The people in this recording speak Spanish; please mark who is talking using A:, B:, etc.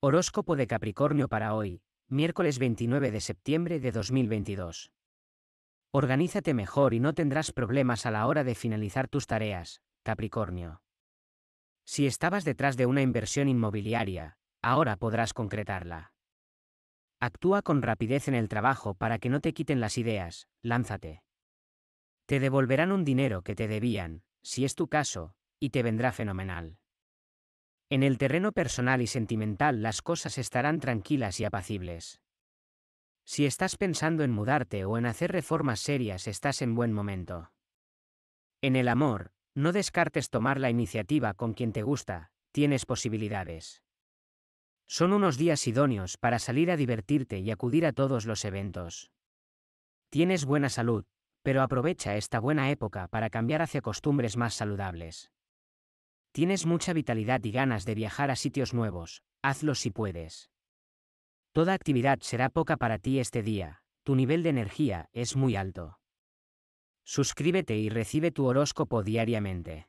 A: Horóscopo de Capricornio para hoy, miércoles 29 de septiembre de 2022. Organízate mejor y no tendrás problemas a la hora de finalizar tus tareas, Capricornio. Si estabas detrás de una inversión inmobiliaria, ahora podrás concretarla. Actúa con rapidez en el trabajo para que no te quiten las ideas, lánzate. Te devolverán un dinero que te debían, si es tu caso, y te vendrá fenomenal. En el terreno personal y sentimental las cosas estarán tranquilas y apacibles. Si estás pensando en mudarte o en hacer reformas serias estás en buen momento. En el amor, no descartes tomar la iniciativa con quien te gusta, tienes posibilidades. Son unos días idóneos para salir a divertirte y acudir a todos los eventos. Tienes buena salud, pero aprovecha esta buena época para cambiar hacia costumbres más saludables. Tienes mucha vitalidad y ganas de viajar a sitios nuevos, hazlo si puedes. Toda actividad será poca para ti este día, tu nivel de energía es muy alto. Suscríbete y recibe tu horóscopo
B: diariamente.